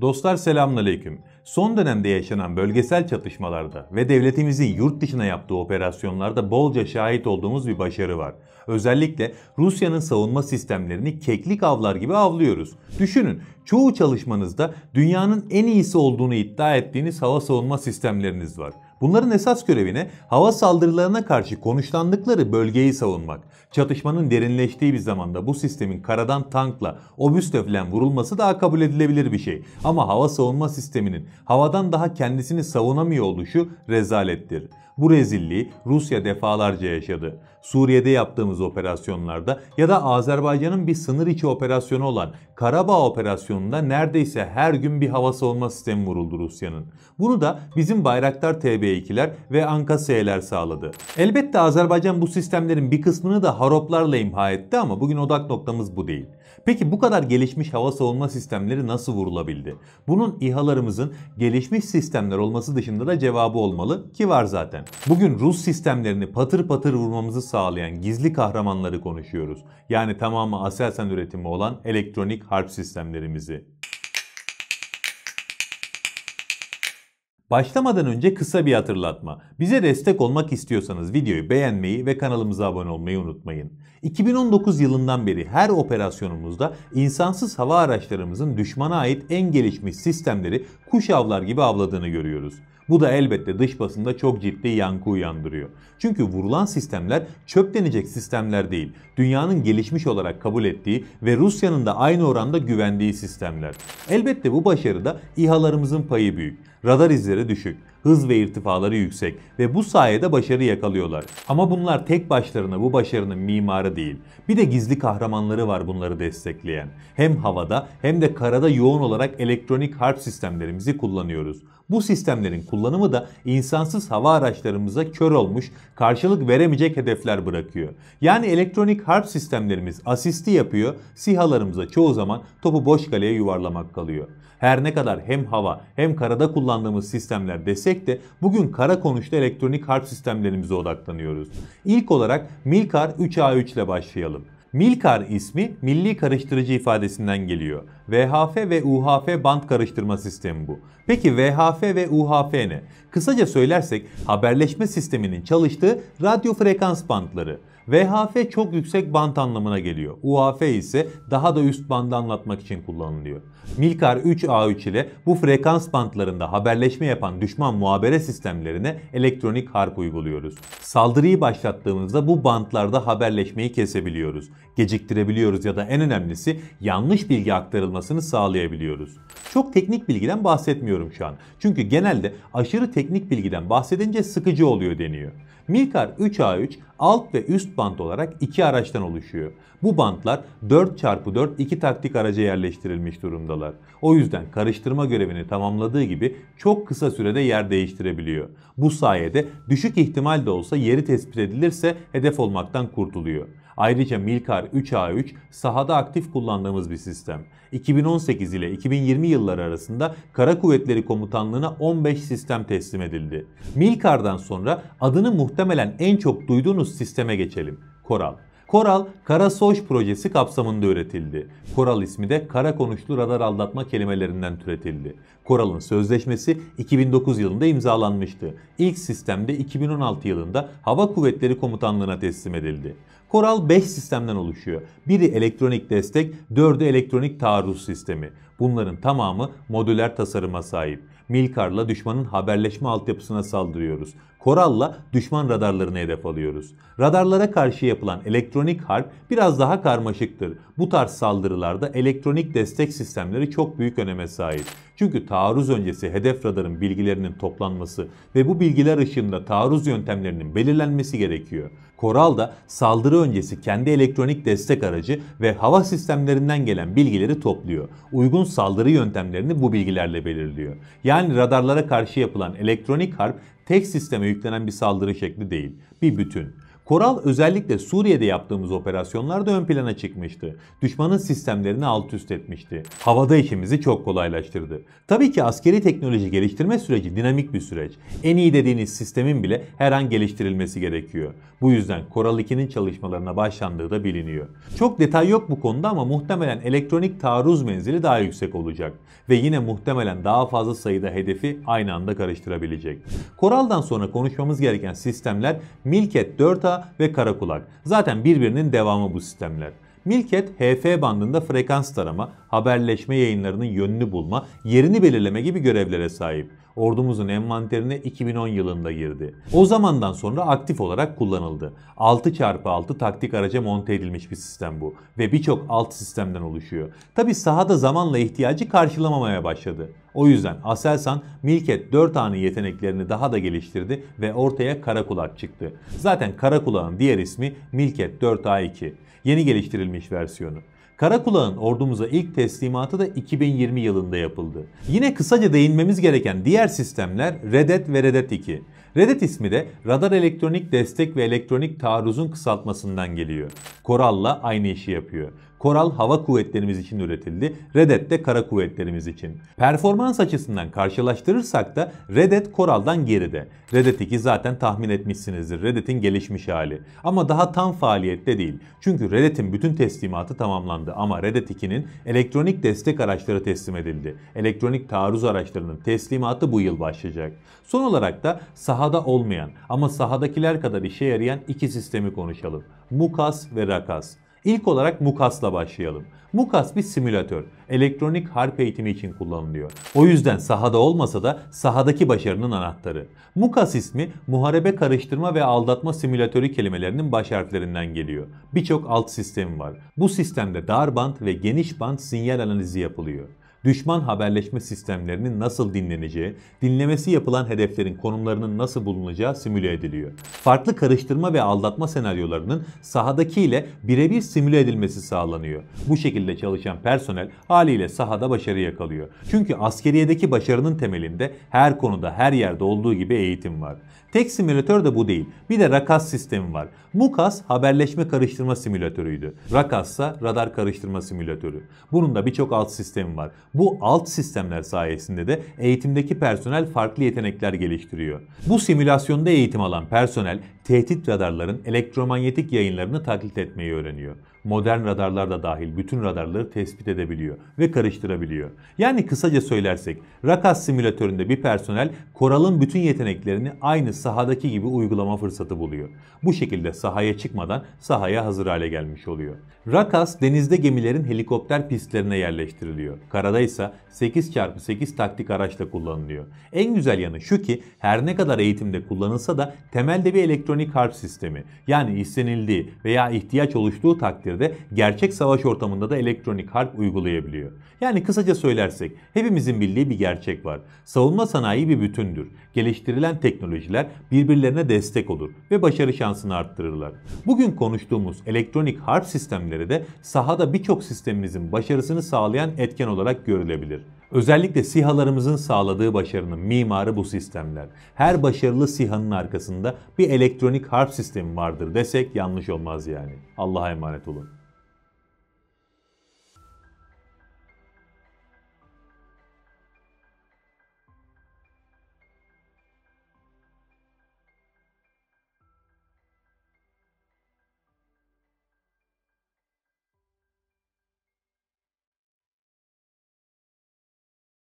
Dostlar selamünaleyküm. Son dönemde yaşanan bölgesel çatışmalarda ve devletimizin yurt dışına yaptığı operasyonlarda bolca şahit olduğumuz bir başarı var. Özellikle Rusya'nın savunma sistemlerini keklik avlar gibi avlıyoruz. Düşünün çoğu çalışmanızda dünyanın en iyisi olduğunu iddia ettiğiniz hava savunma sistemleriniz var. Bunların esas görevine hava saldırılarına karşı konuşlandıkları bölgeyi savunmak. Çatışmanın derinleştiği bir zamanda bu sistemin karadan tankla, obüsle falan vurulması daha kabul edilebilir bir şey. Ama hava savunma sisteminin havadan daha kendisini savunamıyor oluşu rezalettir. Bu rezilliği Rusya defalarca yaşadı. Suriye'de yaptığımız operasyonlarda ya da Azerbaycan'ın bir sınır içi operasyonu olan Karabağ operasyonunda neredeyse her gün bir hava savunma sistemi vuruldu Rusya'nın. Bunu da bizim Bayraktar TB2'ler ve Anka Ankase'ler sağladı. Elbette Azerbaycan bu sistemlerin bir kısmını da Haroplarla imha etti ama bugün odak noktamız bu değil. Peki bu kadar gelişmiş hava savunma sistemleri nasıl vurulabildi? Bunun İHA'larımızın gelişmiş sistemler olması dışında da cevabı olmalı ki var zaten sistem. Bugün Rus sistemlerini patır patır vurmamızı sağlayan gizli kahramanları konuşuyoruz. Yani tamamı Aselsan üretimi olan elektronik harp sistemlerimizi. Başlamadan önce kısa bir hatırlatma. Bize destek olmak istiyorsanız videoyu beğenmeyi ve kanalımıza abone olmayı unutmayın. 2019 yılından beri her operasyonumuzda insansız hava araçlarımızın düşmana ait en gelişmiş sistemleri kuş avlar gibi avladığını görüyoruz. Bu da elbette dış basında çok ciddi yankı uyandırıyor. Çünkü vurulan sistemler çöp denecek sistemler değil. Dünyanın gelişmiş olarak kabul ettiği ve Rusya'nın da aynı oranda güvendiği sistemler. Elbette bu başarıda İHA'larımızın payı büyük. Radar izleri düşük, hız ve irtifaları yüksek ve bu sayede başarı yakalıyorlar. Ama bunlar tek başlarına bu başarının mimarı değil. Bir de gizli kahramanları var bunları destekleyen. Hem havada hem de karada yoğun olarak elektronik harp sistemlerimizi kullanıyoruz. Bu sistemlerin kullanımı da insansız hava araçlarımıza kör olmuş, karşılık veremeyecek hedefler bırakıyor. Yani elektronik harp sistemlerimiz asisti yapıyor, sihalarımıza çoğu zaman topu boş kaleye yuvarlamak kalıyor. Her ne kadar hem hava hem karada kullanılmaktadır kullandığımız sistemler desek de bugün kara konuşta elektronik harp sistemlerimize odaklanıyoruz. İlk olarak Milkar 3A3 ile başlayalım. Milkar ismi milli karıştırıcı ifadesinden geliyor. VHF ve UHF band karıştırma sistemi bu. Peki VHF ve UHF ne? Kısaca söylersek haberleşme sisteminin çalıştığı radyo frekans bandları. VHF çok yüksek band anlamına geliyor. UHF ise daha da üst bandı anlatmak için kullanılıyor. Milkar 3A3 ile bu frekans bantlarında haberleşme yapan düşman muhabere sistemlerine elektronik harp uyguluyoruz. Saldırıyı başlattığımızda bu bantlarda haberleşmeyi kesebiliyoruz, geciktirebiliyoruz ya da en önemlisi yanlış bilgi aktarılmasını sağlayabiliyoruz. Çok teknik bilgiden bahsetmiyorum şu an. Çünkü genelde aşırı teknik bilgiden bahsedince sıkıcı oluyor deniyor. Milkar 3A3 alt ve üst bant olarak iki araçtan oluşuyor. Bu bantlar 4x4 iki taktik araca yerleştirilmiş durumda durumdalar. O yüzden karıştırma görevini tamamladığı gibi çok kısa sürede yer değiştirebiliyor. Bu sayede düşük ihtimal de olsa yeri tespit edilirse hedef olmaktan kurtuluyor. Ayrıca Milkar 3A3 sahada aktif kullandığımız bir sistem. 2018 ile 2020 yılları arasında Kara Kuvvetleri Komutanlığı'na 15 sistem teslim edildi. Milkar'dan sonra adını muhtemelen en çok duyduğunuz sisteme geçelim. Koral. Koral, Kara Karasoş projesi kapsamında üretildi. Koral ismi de kara konuşlu radar aldatma kelimelerinden türetildi. Koral'ın sözleşmesi 2009 yılında imzalanmıştı. İlk sistemde 2016 yılında Hava Kuvvetleri Komutanlığı'na teslim edildi. Koral 5 sistemden oluşuyor. Biri elektronik destek, dördü elektronik taarruz sistemi. Bunların tamamı modüler tasarıma sahip. Milkar'la düşmanın haberleşme altyapısına saldırıyoruz. Koral'la düşman radarlarını hedef alıyoruz. Radarlara karşı yapılan elektronik harp biraz daha karmaşıktır. Bu tarz saldırılarda elektronik destek sistemleri çok büyük öneme sahip. Çünkü taarruz öncesi hedef radarın bilgilerinin toplanması ve bu bilgiler ışığında taarruz yöntemlerinin belirlenmesi gerekiyor. Koral da saldırı öncesi kendi elektronik destek aracı ve hava sistemlerinden gelen bilgileri topluyor. Uygun saldırı yöntemlerini bu bilgilerle belirliyor. Yani radarlara karşı yapılan elektronik harp tek sisteme yüklenen bir saldırı şekli değil. Bir bütün, Koral özellikle Suriye'de yaptığımız operasyonlarda ön plana çıkmıştı. Düşmanın sistemlerini alt üst etmişti. Havada işimizi çok kolaylaştırdı. Tabii ki askeri teknoloji geliştirme süreci dinamik bir süreç. En iyi dediğiniz sistemin bile her an geliştirilmesi gerekiyor. Bu yüzden Koral 2'nin çalışmalarına başlandığı da biliniyor. Çok detay yok bu konuda ama muhtemelen elektronik taarruz menzili daha yüksek olacak. Ve yine muhtemelen daha fazla sayıda hedefi aynı anda karıştırabilecek. Koral'dan sonra konuşmamız gereken sistemler Milket 4A Delta ve Karakulak. Zaten birbirinin devamı bu sistemler. Milket, HF bandında frekans tarama, haberleşme yayınlarının yönünü bulma, yerini belirleme gibi görevlere sahip. Ordumuzun envanterine 2010 yılında girdi. O zamandan sonra aktif olarak kullanıldı. 6x6 taktik araca monte edilmiş bir sistem bu ve birçok alt sistemden oluşuyor. Tabi sahada zamanla ihtiyacı karşılamamaya başladı. O yüzden Aselsan Milket 4 tane yeteneklerini daha da geliştirdi ve ortaya Kara Karakulak çıktı. Zaten Kara Karakulak'ın diğer ismi Milket 4A2. Yeni geliştirilmiş versiyonu. Karakulağ'ın ordumuza ilk teslimatı da 2020 yılında yapıldı. Yine kısaca değinmemiz gereken diğer sistemler Redet ve Redet 2. Redet ismi de radar elektronik destek ve elektronik taarruzun kısaltmasından geliyor. Koral'la aynı işi yapıyor. Koral hava kuvvetlerimiz için üretildi. Redet de kara kuvvetlerimiz için. Performans açısından karşılaştırırsak da Redet Koral'dan geride. Redet 2 zaten tahmin etmişsinizdir. Redet'in gelişmiş hali. Ama daha tam faaliyette değil. Çünkü Redet'in bütün teslimatı tamamlandı ama Redet 2'nin elektronik destek araçları teslim edildi. Elektronik taarruz araçlarının teslimatı bu yıl başlayacak. Son olarak da sahada olmayan ama sahadakiler kadar işe yarayan iki sistemi konuşalım. MUKAS ve RAKAS. İlk olarak MUKAS'la başlayalım. MUKAS bir simülatör. Elektronik harp eğitimi için kullanılıyor. O yüzden sahada olmasa da sahadaki başarının anahtarı. MUKAS ismi muharebe karıştırma ve aldatma simülatörü kelimelerinin baş harflerinden geliyor. Birçok alt sistemi var. Bu sistemde dar band ve geniş band sinyal analizi yapılıyor düşman haberleşme sistemlerinin nasıl dinleneceği, dinlemesi yapılan hedeflerin konumlarının nasıl bulunacağı simüle ediliyor. Farklı karıştırma ve aldatma senaryolarının sahadaki ile birebir simüle edilmesi sağlanıyor. Bu şekilde çalışan personel haliyle sahada başarı yakalıyor. Çünkü askeriyedeki başarının temelinde her konuda her yerde olduğu gibi eğitim var. Tek simülatör de bu değil. Bir de rakas sistemi var. MUKAS haberleşme karıştırma simülatörüydü. Rakas ise radar karıştırma simülatörü. Bunun da birçok alt sistemi var. Bu alt sistemler sayesinde de eğitimdeki personel farklı yetenekler geliştiriyor. Bu simülasyonda eğitim alan personel tehdit radarların elektromanyetik yayınlarını taklit etmeyi öğreniyor. Modern radarlar da dahil bütün radarları tespit edebiliyor ve karıştırabiliyor. Yani kısaca söylersek rakas simülatöründe bir personel koralın bütün yeteneklerini aynı sahadaki gibi uygulama fırsatı buluyor. Bu şekilde sahaya çıkmadan sahaya hazır hale gelmiş oluyor. Rakas denizde gemilerin helikopter pistlerine yerleştiriliyor. Karada ise 8x8 taktik araçla kullanılıyor. En güzel yanı şu ki her ne kadar eğitimde kullanılsa da temelde bir elektronik elektronik harp sistemi yani istenildiği veya ihtiyaç oluştuğu takdirde gerçek savaş ortamında da elektronik harp uygulayabiliyor. Yani kısaca söylersek hepimizin bildiği bir gerçek var. Savunma sanayi bir bütündür. Geliştirilen teknolojiler birbirlerine destek olur ve başarı şansını arttırırlar. Bugün konuştuğumuz elektronik harp sistemleri de sahada birçok sistemimizin başarısını sağlayan etken olarak görülebilir. Özellikle SİHA'larımızın sağladığı başarının mimarı bu sistemler. Her başarılı SİHA'nın arkasında bir elektronik harp sistemi vardır desek yanlış olmaz yani. Allah'a emanet olun.